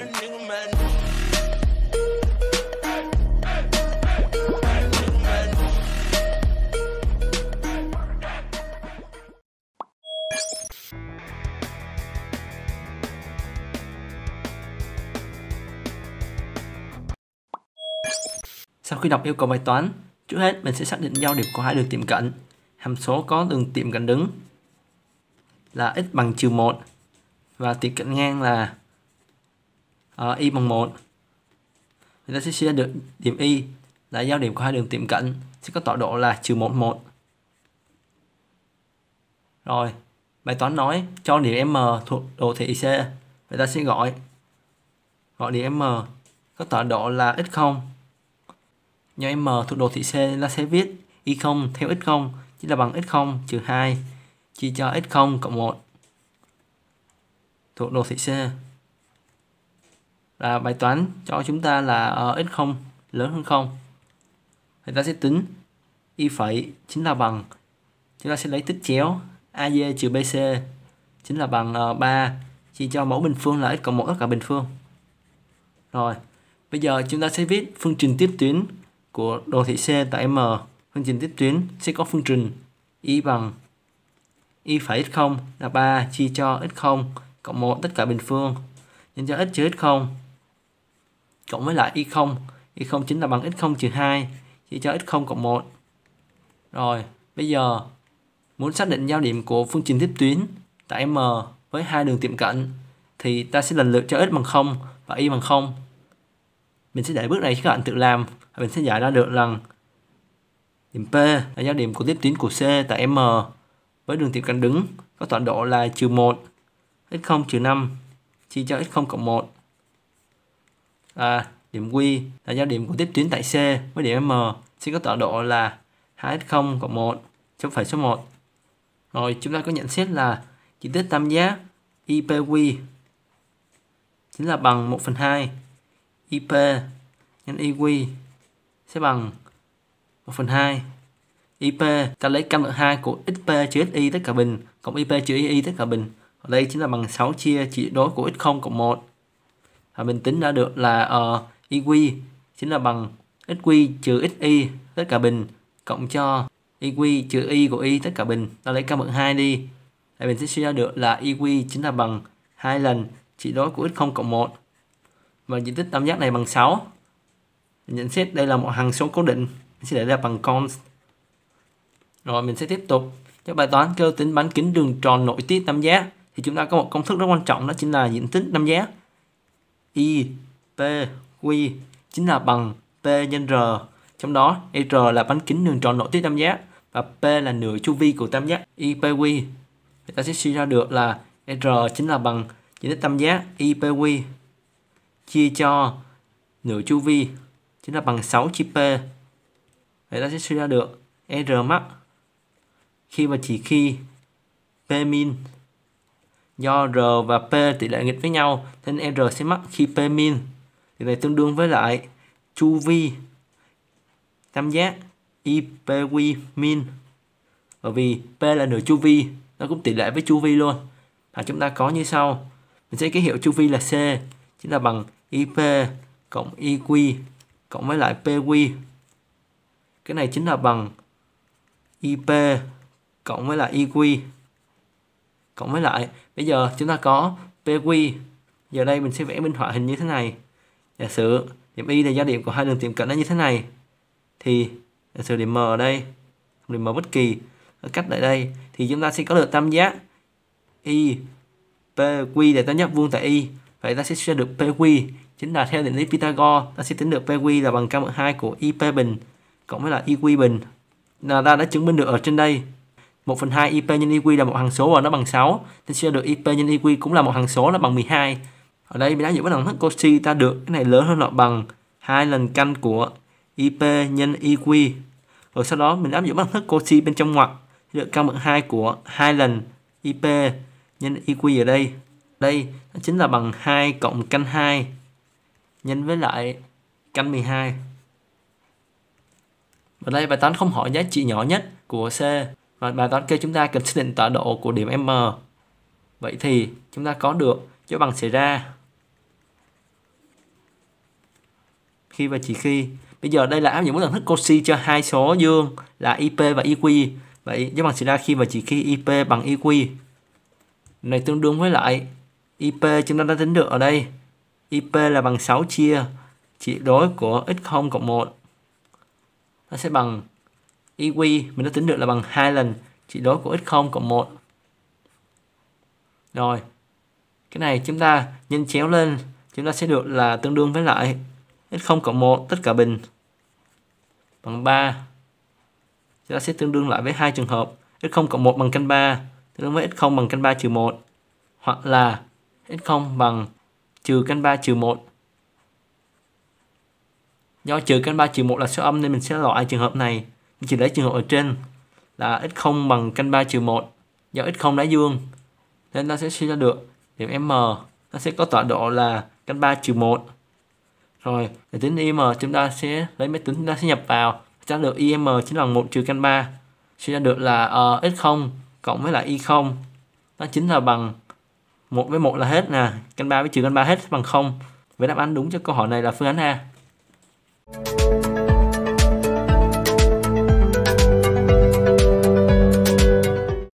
Sau khi đọc yêu cầu bài toán, trước hết mình sẽ xác định giao điểm của hai đường tiệm cận. Hàm số có đường tiệm cận đứng là x bằng trừ 1 và tiệm cận ngang là uh, y bằng 1 chúng ta sẽ chia được điểm y là giao điểm của hai đường tiệm cận sẽ có tọa độ là trừ 1 1 rồi bài toán nói cho điểm m thuộc đồ thị c vậy ta sẽ gọi gọi điểm m có tọa độ là x0 do m thuộc đồ thị c ta sẽ viết y0 theo x0 chính là bằng x0 trừ 2 chia cho x0 cộng 1 thuộc đồ thị C à, bài toán cho chúng ta là uh, ờ, x0 lớn hơn 0 thì ta sẽ tính y phẩy chính là bằng chúng ta sẽ lấy tích chéo AD trừ BC chính là bằng uh, ờ, 3 chia cho mẫu bình phương là x cộng 1 tất cả bình phương rồi bây giờ chúng ta sẽ viết phương trình tiếp tuyến của đồ thị C tại M phương trình tiếp tuyến sẽ có phương trình y bằng y phẩy x0 là 3 chia cho x0 cộng 1 tất cả bình phương nhân cho x trừ x0 cộng với lại y0 y0 chính là bằng x0 trừ 2 chia cho x0 cộng 1 rồi bây giờ muốn xác định giao điểm của phương trình tiếp tuyến tại M với hai đường tiệm cận thì ta sẽ lần lượt cho x bằng 0 và y bằng 0 mình sẽ để bước này cho các bạn tự làm mình sẽ giải ra được rằng điểm P là giao điểm của tiếp tuyến của C tại M với đường tiệm cận đứng có tọa độ là trừ 1 x0 trừ 5 chia cho x0 cộng 1 à, điểm Q là giao điểm của tiếp tuyến tại C với điểm M sẽ có tọa độ là 2x0 cộng 1 chấm phẩy số 1. Rồi chúng ta có nhận xét là diện tích tam giác IPQ chính là bằng 1 phần 2 IP nhân IQ sẽ bằng 1 phần 2 IP ta lấy căn lượng 2 của XP trừ XI tất cả bình cộng IP trừ yi tất cả bình ở đây chính là bằng 6 chia chỉ đối của x0 cộng 1 và mình tính ra được là ờ, uh, EQ chính là bằng XQ trừ XY tất cả bình cộng cho EQ trừ Y của Y tất cả bình ta lấy căn bậc 2 đi thì mình sẽ suy ra được là EQ chính là bằng hai lần trị đối của x0 cộng 1 và diện tích tam giác này bằng 6 nhận xét đây là một hằng số cố định mình sẽ để ra bằng const rồi mình sẽ tiếp tục cho bài toán kêu tính bán kính đường tròn nội tiết tam giác thì chúng ta có một công thức rất quan trọng đó chính là diện tích tam giác I, P, Q chính là bằng P nhân R. Trong đó, e, R là bán kính đường tròn nội tiết tam giác và P là nửa chu vi của tam giác IPQ. Người ta sẽ suy ra được là e, R chính là bằng diện tích tam giác IPQ chia cho nửa chu vi chính là bằng 6 chia P. vậy ta sẽ suy ra được e, R max khi mà chỉ khi P min do R và P tỷ lệ nghịch với nhau nên R sẽ mắc khi P min thì này tương đương với lại chu vi tam giác IPQ min bởi vì P là nửa chu vi nó cũng tỷ lệ với chu vi luôn và chúng ta có như sau mình sẽ ký hiệu chu vi là C chính là bằng IP cộng IQ cộng với lại PQ cái này chính là bằng IP cộng với lại IQ cộng với lại bây giờ chúng ta có PQ giờ đây mình sẽ vẽ minh họa hình như thế này giả sử điểm y là giao điểm của hai đường tiệm cận nó như thế này thì giả sử điểm m ở đây điểm m bất kỳ ở cách lại đây thì chúng ta sẽ có được tam giác y pq là tam giác vuông tại y vậy ta sẽ suy được pq chính là theo định lý Pythagore ta sẽ tính được pq là bằng căn bậc 2 của ip bình cộng với là iq bình là ta đã chứng minh được ở trên đây 1 phần 2 IP nhân eq là một hằng số và nó bằng 6 thì sẽ được IP nhân eq cũng là một hằng số nó bằng 12 ở đây mình đã giữ bất đẳng thức Cauchy ta được cái này lớn hơn hoặc bằng hai lần căn của IP nhân eq rồi sau đó mình áp dụng bất đẳng thức Cauchy bên trong ngoặc được căn bằng 2 của hai lần IP nhân eq ở đây đây nó chính là bằng 2 cộng căn 2 nhân với lại căn 12 ở đây bài toán không hỏi giá trị nhỏ nhất của C và bài toán kêu chúng ta cần xác định tọa độ của điểm M vậy thì chúng ta có được dấu bằng xảy ra khi và chỉ khi bây giờ đây là áp dụng với lần thức Cauchy cho hai số dương là IP và IQ vậy dấu bằng xảy ra khi và chỉ khi IP bằng IQ này tương đương với lại IP chúng ta đã tính được ở đây IP là bằng 6 chia trị đối của x0 cộng 1 nó sẽ bằng EQ mình đã tính được là bằng hai lần trị đối của x0 cộng 1. Rồi, cái này chúng ta nhân chéo lên, chúng ta sẽ được là tương đương với lại x0 cộng 1 tất cả bình bằng 3. Chúng ta sẽ tương đương lại với hai trường hợp x0 cộng 1 bằng căn 3 tương đương với x0 bằng căn 3 trừ 1 hoặc là x0 bằng trừ căn 3 trừ 1 do trừ căn 3 trừ 1 là số âm nên mình sẽ loại trường hợp này chỉ lấy trường hợp ở trên là x0 bằng căn 3 trừ 1 do x0 đá dương nên ta sẽ suy ra được điểm m nó sẽ có tọa độ là căn 3 trừ 1 rồi để tính im chúng ta sẽ lấy máy tính chúng ta sẽ nhập vào trả được im chính là 1 trừ căn 3 suy ra được là uh, ờ, x0 cộng với lại y0 nó chính là bằng 1 với 1 là hết nè căn 3 với trừ căn 3 hết bằng 0 với đáp án đúng cho câu hỏi này là phương án A